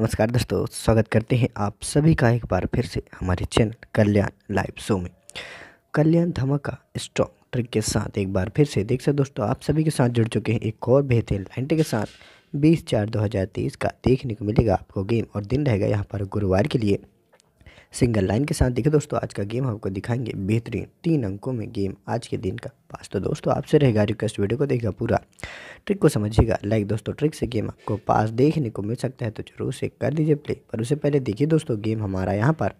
नमस्कार दोस्तों स्वागत करते हैं आप सभी का एक बार फिर से हमारे चैनल कल्याण लाइव शो में कल्याण धमाका स्ट्रॉन्ग ट्रिक के साथ एक बार फिर से देख सकते दोस्तों आप सभी के साथ जुड़ चुके हैं एक और बेहतरीन लाइंट के साथ बीस चार तेईस का देखने को मिलेगा आपको गेम और दिन रहेगा यहाँ पर गुरुवार के लिए सिंगल लाइन के साथ देखिए दोस्तों आज का गेम आपको दिखाएंगे बेहतरीन तीन अंकों में गेम आज के दिन का पास तो दोस्तों आपसे रहेगा रिक्वेस्ट वीडियो को देखेगा पूरा ट्रिक को समझिएगा लाइक दोस्तों ट्रिक से गेम आपको पास देखने को मिल सकता है तो जरूर से कर दीजिए प्ले पर उससे पहले देखिए दोस्तों गेम हमारा यहाँ पर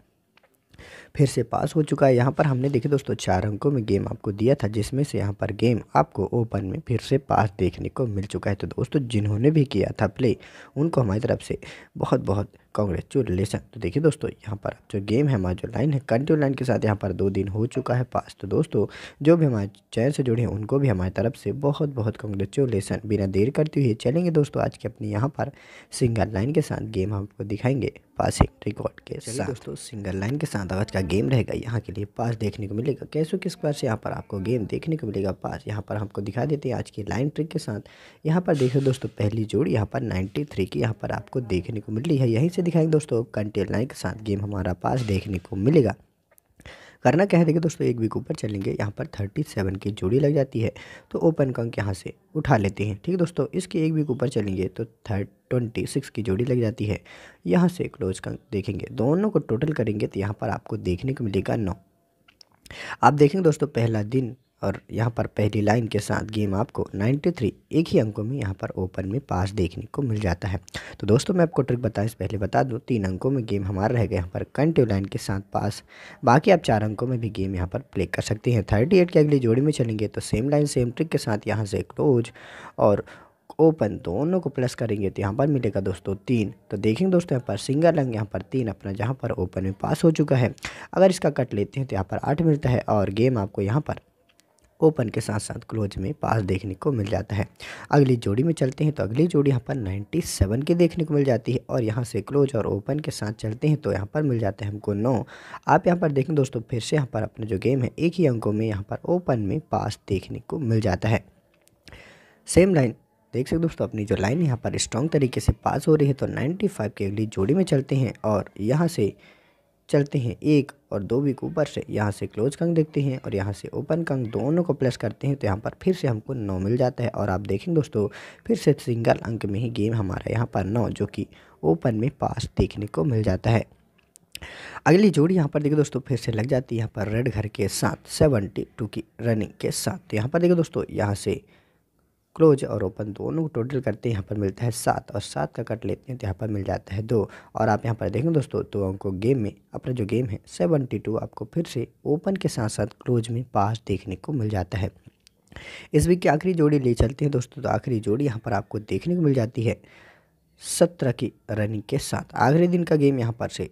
फिर से पास हो चुका है यहाँ पर हमने देखे दोस्तों चार अंकों में गेम आपको दिया था जिसमें से यहाँ पर गेम आपको ओपन में फिर से पास देखने को मिल चुका है तो दोस्तों जिन्होंने भी किया था प्ले उनको हमारी तरफ से बहुत बहुत कॉन्ग्रेचुलेसन तो देखिए दोस्तों यहाँ पर जो गेम है हमारा जो लाइन है कंट्रो लाइन के साथ यहाँ पर दो दिन हो चुका है पास तो दोस्तों जो भी हमारे चैन से जुड़े हैं उनको भी हमारी तरफ से बहुत बहुत कॉन्ग्रेचुलेसन बिना देर करते हुए चलेंगे दोस्तों आज के अपनी यहाँ पर सिंगल लाइन के साथ गेम हम आपको दिखाएंगे पासिंग रिकॉर्ड के साथ दोस्तों सिंगल लाइन के साथ आज का गेम रहेगा यहाँ के लिए पास देखने को मिलेगा कैसे किस पर से यहाँ पर आपको गेम देखने को मिलेगा पास यहाँ पर हमको दिखा देते हैं आज की लाइन ट्रिक के साथ यहाँ पर देखो दोस्तों पहली जोड़ यहाँ पर नाइन्टी की यहाँ पर आपको देखने को मिल रही है यहीं से से दिखाएंगे दोस्तों कंटेनर लाइन के साथ गेम हमारा पास देखने को मिलेगा करना क्या है देखिए दोस्तों एक वीक ऊपर चलेंगे यहाँ पर थर्टी सेवन की जोड़ी लग जाती है तो ओपन कंक यहाँ से उठा लेते हैं ठीक है दोस्तों इसके एक वीक ऊपर चलेंगे तो थर्ट ट्वेंटी सिक्स की जोड़ी लग जाती है यहाँ से क्लोज कंक देखेंगे दोनों को टोटल करेंगे तो यहाँ पर आपको देखने को मिलेगा नौ आप देखेंगे दोस्तों पहला दिन और यहाँ पर पहली लाइन के साथ गेम आपको 93 एक ही अंकों में यहाँ पर ओपन में पास देखने को मिल जाता है तो दोस्तों मैं आपको ट्रिक बताएं पहले बता दूँ तीन अंकों में गेम हमारा रहेगा यहाँ पर कंटिव लाइन के साथ पास बाकी आप चार अंकों में भी गेम यहाँ पर प्ले कर सकते हैं थर्टी एट अगली जोड़ी में चलेंगे तो सेम लाइन सेम ट्रिक के साथ यहाँ से क्लोज और ओपन दोनों को प्लस करेंगे तो यहाँ पर मिलेगा दोस्तों तीन तो देखेंगे दोस्तों यहाँ पर सिंगल अंक यहाँ पर तीन अपना जहाँ पर ओपन में पास हो चुका है अगर इसका कट लेते हैं तो यहाँ पर आठ मिलता है और गेम आपको यहाँ पर ओपन के साथ साथ क्लोज में पास देखने को मिल जाता है अगली जोड़ी में चलते हैं तो अगली जोड़ी यहाँ पर 97 की देखने को मिल जाती है और यहाँ से क्लोज और ओपन के साथ चलते हैं तो यहाँ पर मिल जाता है हमको नौ आप यहाँ पर देखें दोस्तों फिर से यहाँ पर अपना जो गेम है एक ही अंकों में यहाँ पर ओपन में पास देखने को मिल जाता है सेम लाइन देख सकते दोस्तों अपनी जो लाइन यहाँ पर स्ट्रॉन्ग तरीके से पास हो रही है तो फाइव की अगली जोड़ी में चलते हैं और यहाँ से चलते हैं एक और दो वीक ऊपर से यहाँ से क्लोज कंग देखते हैं और यहाँ से ओपन कंग दोनों को प्लस करते हैं तो यहाँ पर फिर से हमको नौ मिल जाता है और आप देखें दोस्तों फिर से सिंगल अंक में ही गेम हमारा यहाँ पर नौ जो कि ओपन में पास देखने को मिल जाता है अगली जोड़ी यहाँ पर देखो दोस्तों फिर से लग जाती है यहाँ पर रेड घर के साथ सेवनटी टू की रनिंग के साथ तो यहाँ पर देखो दोस्तों यहाँ से क्लोज और ओपन दोनों टोटल करते हैं यहाँ पर मिलता है सात और सात का कट लेते हैं तो यहाँ पर मिल जाता है दो और आप यहाँ पर देखें दोस्तों तो हमको गेम में अपना जो गेम है सेवनटी टू आपको फिर से ओपन के साथ साथ क्लोज में पास देखने को मिल जाता है इस वीक की आखिरी जोड़ी ले चलते हैं दोस्तों तो आखिरी जोड़ी यहाँ पर आपको देखने को मिल जाती है सत्रह की रनिंग के साथ आखिरी दिन का गेम यहाँ पर से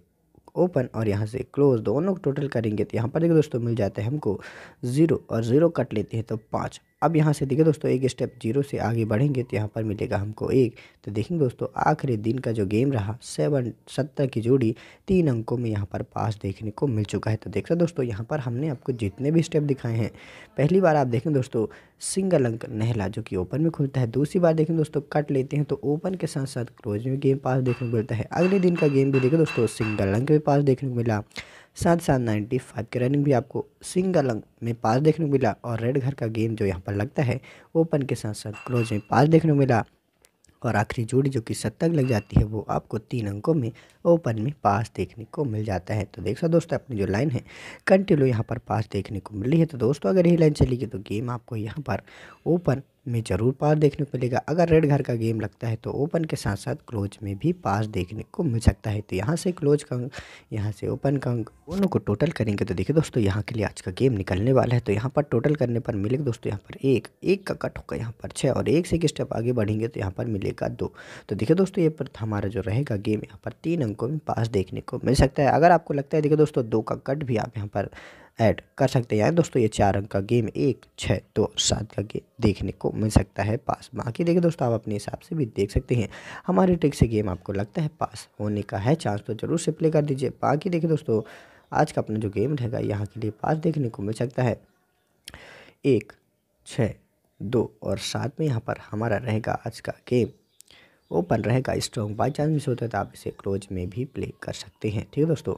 ओपन और यहाँ से क्लोज दोनों टोटल करेंगे तो यहाँ पर देखिए दोस्तों मिल जाते हैं हमको ज़ीरो और ज़ीरो कट लेते हैं तो पाँच अब यहाँ से देखिए दोस्तों एक स्टेप जीरो से आगे बढ़ेंगे तो यहाँ पर मिलेगा हमको एक तो देखेंगे दोस्तों आखिरी दिन का जो गेम रहा सेवन सत्तर की जोड़ी तीन अंकों में यहाँ पर पास देखने को मिल चुका है तो देख सकते दोस्तों यहाँ पर हमने आपको जितने भी स्टेप दिखाए हैं पहली बार आप देखें दोस्तों सिंगल अंक नहला जो कि ओपन में खुलता है दूसरी बार देखें दोस्तों कट लेते हैं तो ओपन के साथ साथ क्लोज में गेम पास देखने को मिलता है अगले दिन का गेम भी देखें दोस्तों सिंगल अंक भी पास देखने को मिला साथ साथ नाइन्टी फाइव की रनिंग भी आपको सिंगल अंक में पास देखने को मिला और रेड घर का गेम जो यहाँ पर लगता है ओपन के साथ साथ क्लोज में पास देखने को मिला और आखिरी जोड़ी जो कि सत्तर लग जाती है वो आपको तीन अंकों में ओपन में पास देखने को मिल जाता है तो देख सकते दोस्तों अपनी जो लाइन है कंटिन्यू यहाँ पर पास देखने को मिली है तो दोस्तों अगर यही लाइन चलेगी तो गेम आपको यहाँ पर ओपन में ज़रूर पास देखने को मिलेगा अगर रेड घर का गेम लगता है तो ओपन के साथ साथ क्लोज में भी पास देखने को मिल सकता है तो यहाँ से क्लोज का अंक यहाँ से ओपन का अंक दोनों को टोटल करेंगे तो देखिए दोस्तों यहाँ के लिए आज का गेम निकलने वाला है तो यहाँ पर टोटल करने पर मिलेगा दोस्तों यहाँ पर एक एक का कट होगा यहाँ पर छः और एक से एक स्टेप आगे बढ़ेंगे तो यहाँ पर मिलेगा दो तो देखिए दोस्तों ये पर हमारा जो रहेगा गेम यहाँ पर तीन अंकों में पास देखने को मिल सकता है अगर आपको लगता है देखिए दोस्तों दो का कट भी आप यहाँ पर ऐड कर सकते हैं यानी दोस्तों ये चार अंक का गेम एक छः दो सात का गेम देखने को मिल सकता है पास बाकी देखिए दोस्तों आप अपने हिसाब से भी देख सकते हैं हमारे ट्रिक से गेम आपको लगता है पास होने का है चांस तो जरूर से प्ले कर दीजिए बाकी देखिए दोस्तों आज का अपना जो गेम रहेगा यहाँ के लिए पास देखने को मिल सकता है एक छः दो और सात में यहाँ पर हमारा रहेगा आज का गेम ओपन रहेगा स्ट्रॉन्ग बाई चांस मिस होता है तो आप इसे क्लोज में भी प्ले कर सकते हैं ठीक है दोस्तों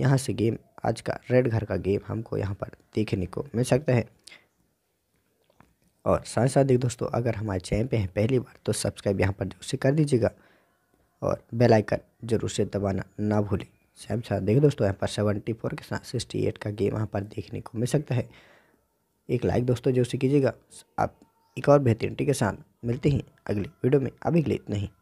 यहाँ से गेम आज का रेड घर का गेम हमको यहाँ पर देखने को मिल सकता है और साथ साथ देख दोस्तों अगर हमारे चैनल पे हैं पहली बार तो सब्सक्राइब यहाँ पर जरूर से कर दीजिएगा और बेल आइकन जरूर से दबाना ना भूलें साथ साथ देख दोस्तों यहाँ पर सेवेंटी फोर के साथ सिक्सटी एट का गेम यहाँ पर देखने को मिल सकता है एक लाइक दोस्तों जरूर से कीजिएगा आप एक और बेहतरीन के साथ मिलते हैं अगले वीडियो में अभी के लिए इतना ही